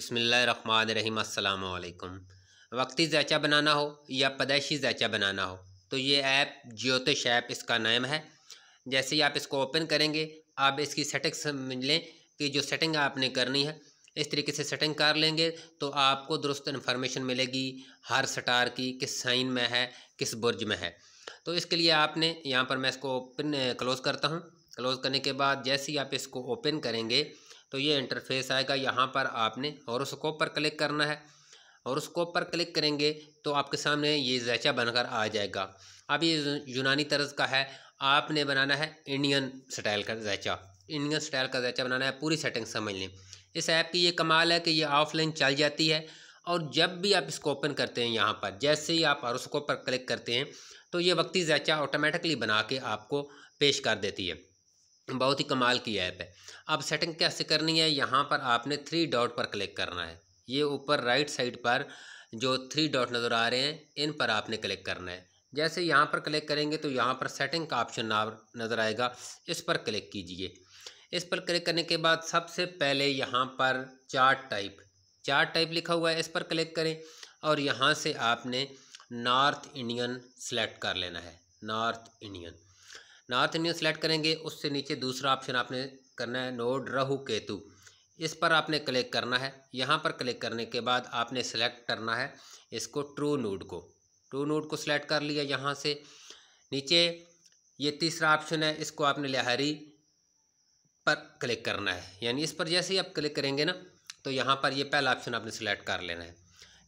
बसमिल्ल अल्लाम वक्ती जैचा बनाना हो या पदैशी जैचा बनाना हो तो ये ऐप ज्योतिष ऐप इसका नाम है जैसे ही आप इसको ओपन करेंगे आप इसकी सेटिंग समझ लें कि जो सेटिंग आपने करनी है इस तरीके से सेटिंग कर लेंगे तो आपको दुरुस्त इन्फॉर्मेशन मिलेगी हर स्टार की किस साइन में है किस बुर्ज में है तो इसके लिए आपने यहाँ पर मैं इसको ओपन क्लोज़ करता हूँ क्लोज़ करने के बाद जैसे ही आप इसको ओपन करेंगे तो ये इंटरफेस आएगा यहाँ पर आपने हॉरोस्कोप पर क्लिक करना है हॉरोस्कोप पर क्लिक करेंगे तो आपके सामने ये जैचा बनकर आ जाएगा अब ये यूनानी तर्ज का है आपने बनाना है इंडियन स्टाइल का जैचा इंडियन स्टाइल का जैचा बनाना है पूरी सेटिंग समझ लें इस ऐप की ये कमाल है कि ये ऑफलाइन चल जाती है और जब भी आप इसको ओपन करते हैं यहाँ पर जैसे ही आप हॉरोस्कोप पर क्लिक करते हैं तो ये वक्ती जैचा ऑटोमेटिकली बना के आपको पेश कर देती है बहुत ही कमाल की ऐप है अब सेटिंग कैसे करनी है यहाँ पर आपने थ्री डॉट पर क्लिक करना है ये ऊपर राइट साइड पर जो थ्री डॉट नज़र आ रहे हैं इन पर आपने क्लिक करना है जैसे यहाँ पर क्लिक करेंगे तो यहाँ पर सेटिंग का ऑप्शन नज़र आएगा इस पर क्लिक कीजिए इस पर क्लिक करने के बाद सबसे पहले यहाँ पर चार्ट टाइप चार्ट टाइप लिखा हुआ है इस पर क्लिक करें और यहाँ से आपने नॉर्थ इंडियन सेलेक्ट कर लेना है north Indian north Indian select करेंगे उससे नीचे दूसरा ऑप्शन आपने करना है नोड रहु केतु इस पर आपने क्लिक करना है यहाँ पर क्लिक करने के बाद आपने सेलेक्ट करना है इसको ट्रू नोड को ट्रू नोड को सिलेक्ट कर लिया यहाँ से नीचे ये तीसरा ऑप्शन है इसको आपने लहरी पर क्लिक करना है यानी इस पर जैसे ही आप क्लिक करेंगे ना तो यहाँ पर ये पहला ऑप्शन आपने सेलेक्ट कर लेना है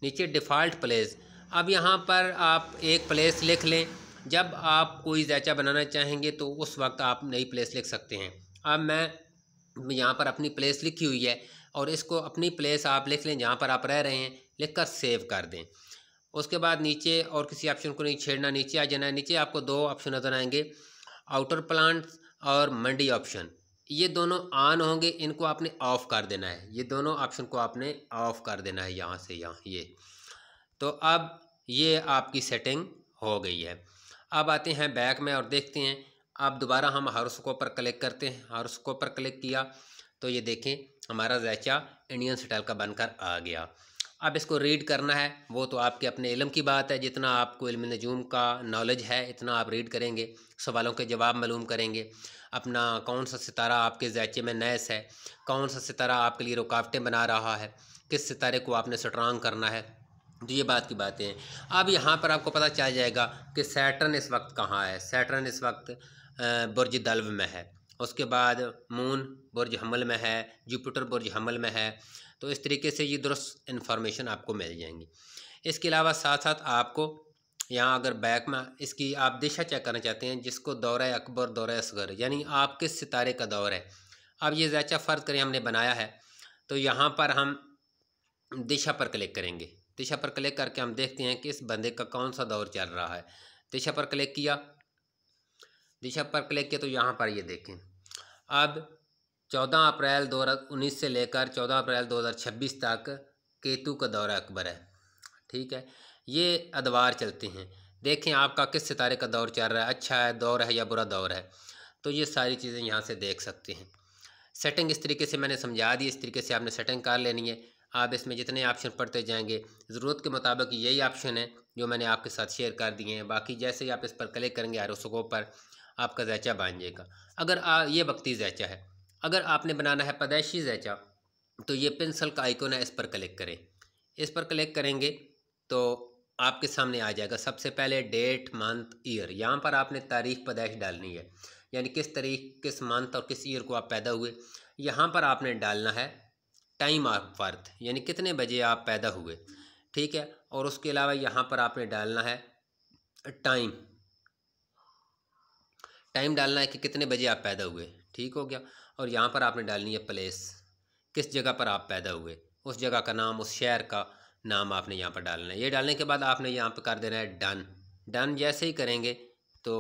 नीचे डिफ़ॉल्ट प्लेस अब यहाँ पर आप एक प्लेस लिख लें जब आप कोई जैचा बनाना चाहेंगे तो उस वक्त आप नई प्लेस लिख सकते हैं अब मैं यहाँ पर अपनी प्लेस लिखी हुई है और इसको अपनी प्लेस आप लिख लें जहाँ पर आप रह रहे हैं लिख कर सेव कर दें उसके बाद नीचे और किसी ऑप्शन को नहीं छेड़ना नीचे आ जाना है नीचे आपको दो ऑप्शन नज़र आएंगे आउटर प्लांट और मंडी ऑप्शन ये दोनों ऑन होंगे इनको आपने ऑफ़ कर देना है ये दोनों ऑप्शन को आपने ऑफ़ कर देना है यहाँ से यहाँ ये तो अब ये आपकी सेटिंग हो गई है अब आते हैं बैक में और देखते हैं अब दोबारा हम हारोस्कोप पर क्लिक करते हैं हारोस्कोप पर क्लिक किया तो ये देखें हमारा जैचा इंडियन स्टाइल का बनकर आ गया अब इसको रीड करना है वो तो आपके अपने इलम की बात है जितना आपको इल्म नजूम का नॉलेज है इतना आप रीड करेंगे सवालों के जवाब मालूम करेंगे अपना कौन सा सितारा आपके जायचे में नैस है कौन सा सितारा आपके लिए रुकावटें बना रहा है किस सितारे को आपने स्ट्रांग करना है तो ये बात की बातें हैं अब यहाँ पर आपको पता चल जाएगा कि सैटर्न इस वक्त कहाँ है सैटर्न इस वक्त बुरज दल्व में है उसके बाद मून बुरज हमल में है जुपिटर बुरज हमल में है तो इस तरीके से ये दुरुस्त इन्फॉर्मेशन आपको मिल जाएंगी इसके अलावा साथ साथ आपको यहाँ अगर बैक में इसकी आप दिशा चेक करना चाहते हैं जिसको दौरा अकबर दौरा असगर यानी आप किस सितारे का दौर है अब ये जैचा फ़र्ज करें हमने बनाया है तो यहाँ पर हम दिशा पर क्लिक करेंगे दिशा पर क्लिक करके हम देखते हैं कि इस बंदे का कौन सा दौर चल रहा है दिशा पर क्लिक किया दिशा पर क्लिक किया तो यहाँ पर ये देखें अब 14 अप्रैल 2019 से लेकर 14 अप्रैल 2026 तक केतु का दौरा अकबर है ठीक है ये अदवार चलते हैं देखें आपका किस सितारे का दौर चल रहा है अच्छा है दौर है या बुरा दौर है तो ये सारी चीज़ें यहाँ से देख सकते हैं सेटिंग इस तरीके से मैंने समझा दी इस तरीके से आपने सेटिंग कर लेनी है आप हाँ, तो इसमें जितने ऑप्शन पढ़ते जाएंगे ज़रूरत के मुताबिक यही ऑप्शन है जो मैंने आपके साथ शेयर कर दिए हैं बाकी जैसे ही आप इस पर क्लिक करेंगे आरोसकोप पर आपका जैचा बन जाएगा अगर आ, ये वक्ती जैचा है अगर आपने बनाना है पदैशी जैचा तो ये पेंसिल का आइकोन है इस पर क्लिक करें इस पर क्लिक करेंगे तो आपके सामने आ जाएगा सबसे पहले डेट मंथ ईयर यहाँ पर आपने तारीख पैदाइश डालनी है यानी किस तारीख किस मंथ और किस ईयर को आप पैदा हुए यहाँ पर आपने डालना है टाइम ऑफ बर्थ यानी कितने बजे आप पैदा हुए ठीक है और उसके अलावा यहाँ पर आपने डालना है टाइम टाइम डालना है कि कितने बजे आप पैदा हुए ठीक हो गया और यहाँ पर आपने डालनी है प्लेस किस जगह पर आप पैदा हुए उस जगह का नाम उस शहर का नाम आपने यहाँ पर डालना है ये डालने के बाद आपने यहाँ पर कर देना है डन डन जैसे ही करेंगे तो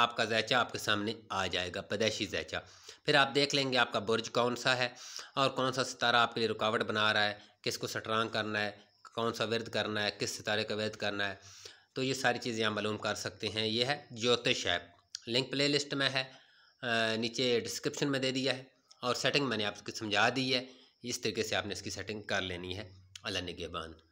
आपका जैचा आपके सामने आ जाएगा पैदाइशी जैचा फिर आप देख लेंगे आपका बुर्ज कौन सा है और कौन सा सितारा आपके लिए रुकावट बना रहा है किसको सटरांग करना है कौन सा वृद्ध करना है किस सितारे का वृद्ध करना है तो ये सारी चीज़ें आप मालूम कर सकते हैं ये है ज्योतिष ऐप लिंक लिस्ट में है नीचे डिस्क्रिप्शन में दे दिया है और सेटिंग मैंने आपको समझा दी है इस तरीके से आपने इसकी सेटिंग कर लेनी है अल्लाह निगेबान